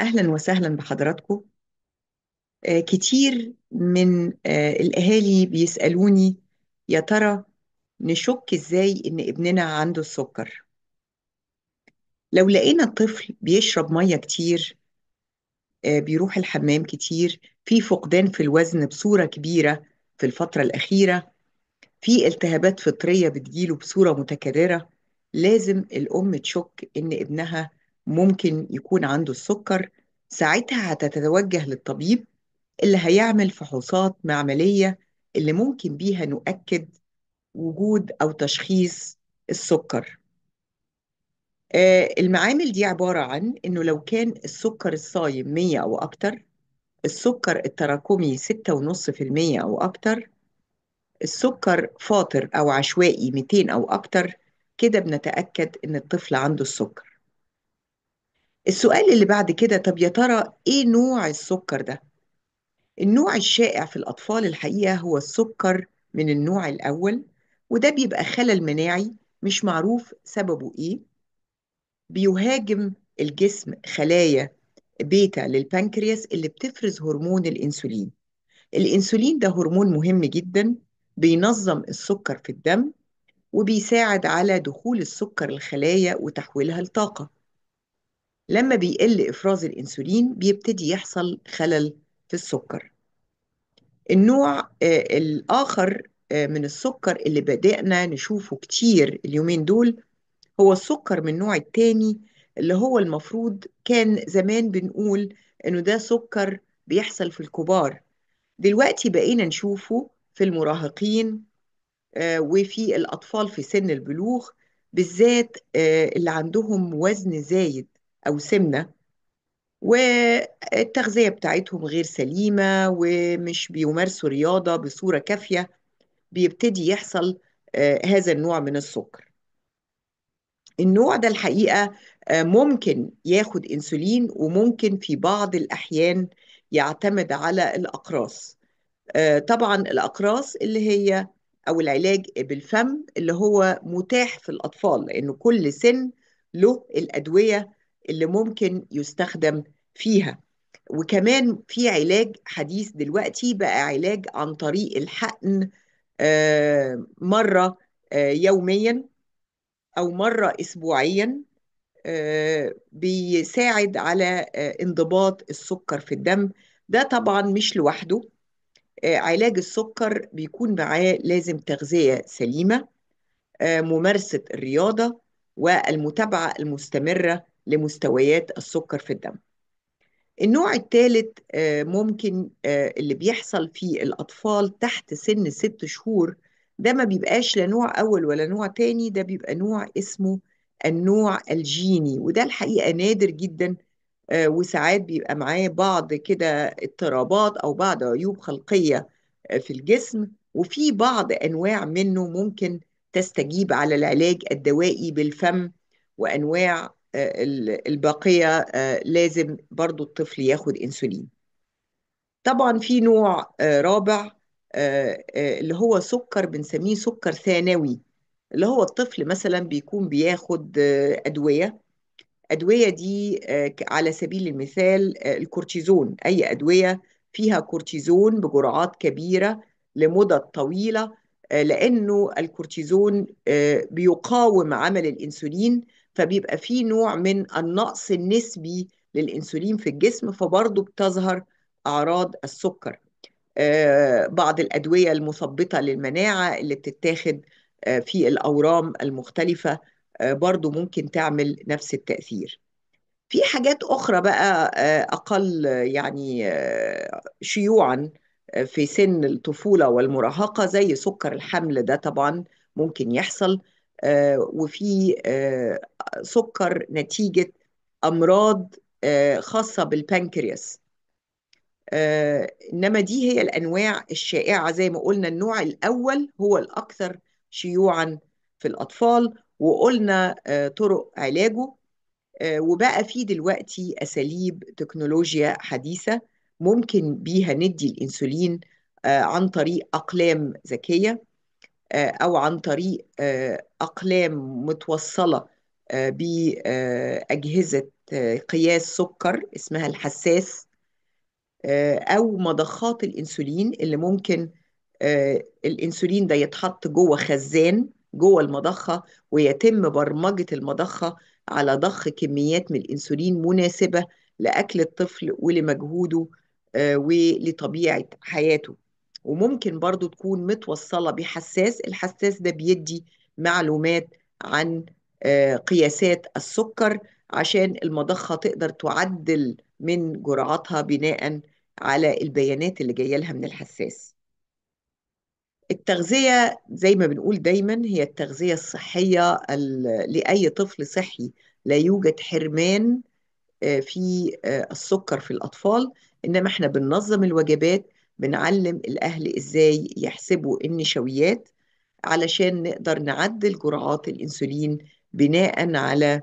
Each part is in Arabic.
أهلا وسهلا بحضراتكم آه، كتير من آه، الأهالي بيسألوني يا ترى نشك إزاي إن ابننا عنده السكر لو لقينا الطفل بيشرب مية كتير آه، بيروح الحمام كتير في فقدان في الوزن بصورة كبيرة في الفترة الأخيرة في التهابات فطرية بتجيله بصورة متكررة لازم الأم تشك إن ابنها ممكن يكون عنده السكر ساعتها هتتوجه للطبيب اللي هيعمل فحوصات معملية اللي ممكن بيها نؤكد وجود أو تشخيص السكر آه، المعامل دي عبارة عن إنه لو كان السكر الصايم 100 أو أكتر السكر التراكمي 6.5% أو أكتر السكر فاطر أو عشوائي 200 أو أكتر كده بنتأكد إن الطفل عنده السكر السؤال اللي بعد كده طب يا ترى إيه نوع السكر ده؟ النوع الشائع في الأطفال الحقيقة هو السكر من النوع الأول وده بيبقى خلل مناعي مش معروف سببه إيه بيهاجم الجسم خلايا بيتا للبنكرياس اللي بتفرز هرمون الانسولين الانسولين ده هرمون مهم جدا بينظم السكر في الدم وبيساعد على دخول السكر الخلايا وتحويلها لطاقه لما بيقل إفراز الأنسولين بيبتدي يحصل خلل في السكر النوع آه، الآخر آه، من السكر اللي بدأنا نشوفه كتير اليومين دول هو السكر من النوع التاني اللي هو المفروض كان زمان بنقول إنه ده سكر بيحصل في الكبار دلوقتي بقينا نشوفه في المراهقين آه، وفي الأطفال في سن البلوغ بالذات اللي عندهم وزن زايد أو سمنة والتغذية بتاعتهم غير سليمة ومش بيمارسوا رياضة بصورة كافية بيبتدي يحصل آه، هذا النوع من السكر النوع ده الحقيقة آه، ممكن ياخد انسولين وممكن في بعض الأحيان يعتمد على الأقراص آه، طبعا الأقراص اللي هي أو العلاج بالفم اللي هو متاح في الأطفال لأنه كل سن له الأدوية اللي ممكن يستخدم فيها وكمان في علاج حديث دلوقتي بقى علاج عن طريق الحقن آه، مرة آه، يوميا أو مرة أسبوعيا آه، بيساعد على انضباط السكر في الدم ده طبعا مش لوحده علاج السكر بيكون معاه لازم تغذية سليمة ممارسة الرياضة والمتابعة المستمرة لمستويات السكر في الدم النوع الثالث آه، ممكن آه، اللي بيحصل في الأطفال تحت سن ست شهور ده ما بيبقاش لا نوع أول ولا نوع تاني ده بيبقى نوع اسمه النوع الجيني وده الحقيقة نادر جدا آه، وساعات بيبقى معاه بعض كده اضطرابات أو بعض عيوب خلقية في الجسم وفي بعض أنواع منه ممكن تستجيب على العلاج الدوائي بالفم وأنواع الباقية آه، لازم برضو الطفل ياخد انسولين طبعا في نوع آه، رابع آه، اللي هو سكر بنسميه سكر ثانوي اللي هو الطفل مثلا بيكون بياخد أدوية أدوية دي على سبيل المثال الكورتيزون أي أدوية فيها كورتيزون بجرعات كبيرة لمدة طويلة لأنه الكورتيزون بيقاوم عمل الإنسولين فبيبقى في نوع من النقص النسبي للانسولين في الجسم فبرضه بتظهر اعراض السكر آه، بعض الادويه المثبطه للمناعه اللي بتتاخد آه، في الاورام المختلفه آه، برضه ممكن تعمل نفس التاثير في حاجات اخرى بقى اقل يعني شيوعا في سن الطفوله والمراهقه زي سكر الحمل ده طبعا ممكن يحصل آه، وفي آه، سكر نتيجه امراض آه، خاصه بالبنكرياس انما دي هي الانواع الشائعه زي ما قلنا النوع الاول هو الاكثر شيوعا في الاطفال وقلنا طرق علاجه وبقى في دلوقتي اساليب تكنولوجيا حديثه ممكن بيها ندي الانسولين عن طريق اقلام ذكيه آه، او عن طريق آه، اقلام متوصله آه، باجهزه قياس سكر اسمها الحساس او مضخات الانسولين اللي ممكن الانسولين ده يتحط جوه خزان جوه المضخه ويتم برمجه المضخه على ضخ كميات من الانسولين مناسبه لاكل الطفل ولمجهوده ولطبيعه حياته وممكن برضو تكون متوصلة بحساس الحساس ده بيدي معلومات عن آه، قياسات السكر عشان المضخة تقدر تعدل من جرعاتها بناء على البيانات اللي جاية لها من الحساس التغذية زي ما بنقول دايما هي التغذية الصحية لأي طفل صحي لا يوجد حرمان آه، في آه، السكر في الأطفال إنما إحنا بننظم الوجبات بنعلم الأهل إزاي يحسبوا النشويات علشان نقدر نعدل جرعات الإنسولين بناء على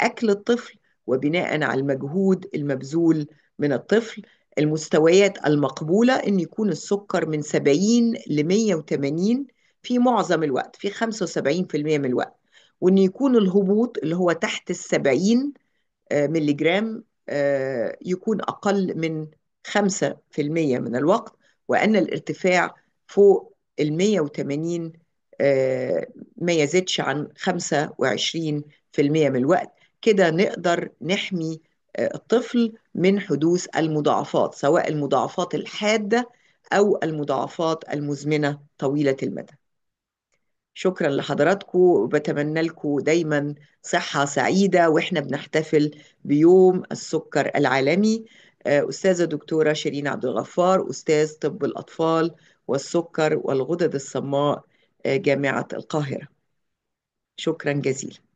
أكل الطفل وبناء على المجهود المبذول من الطفل المستويات المقبولة أن يكون السكر من 70 ل 180 في معظم الوقت في 75% من الوقت وأن يكون الهبوط اللي هو تحت 70 ملي جرام يكون أقل من 5% من الوقت وأن الارتفاع فوق ال 180 آه، ما يزيدش عن 25% من الوقت كده نقدر نحمي آه، الطفل من حدوث المضاعفات سواء المضاعفات الحادة أو المضاعفات المزمنة طويلة المدى شكرا لحضراتكم وبتمنى لكم دايما صحة سعيدة وإحنا بنحتفل بيوم السكر العالمي أستاذة دكتورة شيرين عبد الغفار أستاذ طب الأطفال والسكر والغدد الصماء آه، جامعة القاهرة شكرا جزيلا